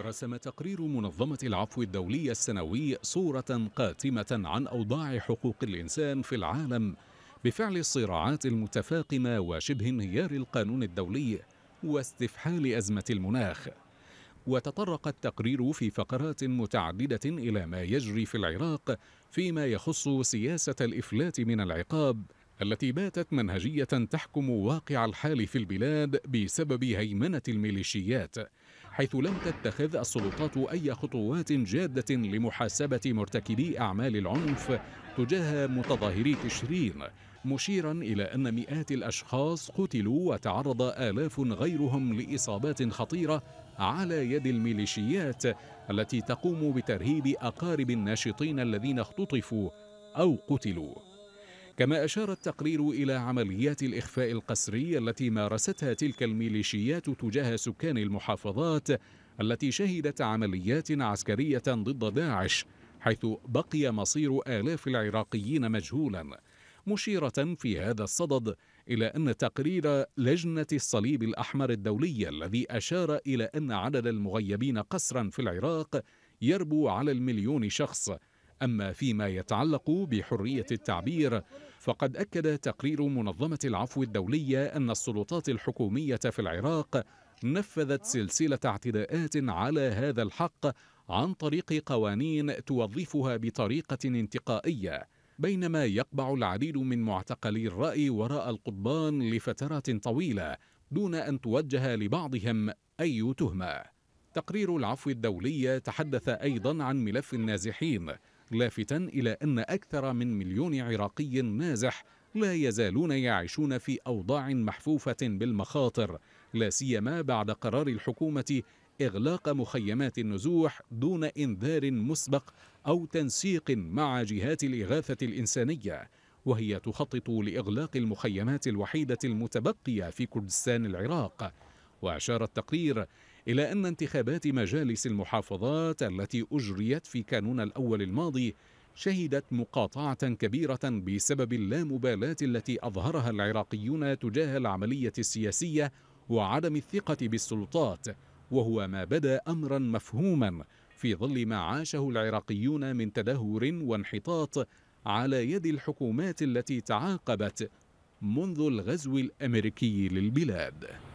رسم تقرير منظمة العفو الدولية السنوي صورة قاتمة عن أوضاع حقوق الإنسان في العالم بفعل الصراعات المتفاقمة وشبه انهيار القانون الدولي واستفحال أزمة المناخ وتطرق التقرير في فقرات متعددة إلى ما يجري في العراق فيما يخص سياسة الإفلات من العقاب التي باتت منهجية تحكم واقع الحال في البلاد بسبب هيمنة الميليشيات حيث لم تتخذ السلطات أي خطوات جادة لمحاسبة مرتكبي أعمال العنف تجاه متظاهري تشرين مشيرا إلى أن مئات الأشخاص قتلوا وتعرض آلاف غيرهم لإصابات خطيرة على يد الميليشيات التي تقوم بترهيب أقارب الناشطين الذين اختطفوا أو قتلوا كما أشار التقرير إلى عمليات الإخفاء القسري التي مارستها تلك الميليشيات تجاه سكان المحافظات التي شهدت عمليات عسكرية ضد داعش حيث بقي مصير آلاف العراقيين مجهولا مشيرة في هذا الصدد إلى أن تقرير لجنة الصليب الأحمر الدولية الذي أشار إلى أن عدد المغيبين قسرا في العراق يربو على المليون شخص أما فيما يتعلق بحرية التعبير فقد أكد تقرير منظمة العفو الدولية أن السلطات الحكومية في العراق نفذت سلسلة اعتداءات على هذا الحق عن طريق قوانين توظفها بطريقة انتقائية بينما يقبع العديد من معتقلي الرأي وراء القضبان لفترات طويلة دون أن توجه لبعضهم أي تهمة تقرير العفو الدولي تحدث أيضا عن ملف النازحين لافتا إلى أن أكثر من مليون عراقي نازح لا يزالون يعيشون في أوضاع محفوفة بالمخاطر لا سيما بعد قرار الحكومة إغلاق مخيمات النزوح دون إنذار مسبق أو تنسيق مع جهات الإغاثة الإنسانية وهي تخطط لإغلاق المخيمات الوحيدة المتبقية في كردستان العراق وأشار التقرير إلى أن انتخابات مجالس المحافظات التي أجريت في كانون الأول الماضي شهدت مقاطعة كبيرة بسبب اللامبالاة التي أظهرها العراقيون تجاه العملية السياسية وعدم الثقة بالسلطات وهو ما بدا أمرا مفهوما في ظل ما عاشه العراقيون من تدهور وانحطاط على يد الحكومات التي تعاقبت منذ الغزو الأمريكي للبلاد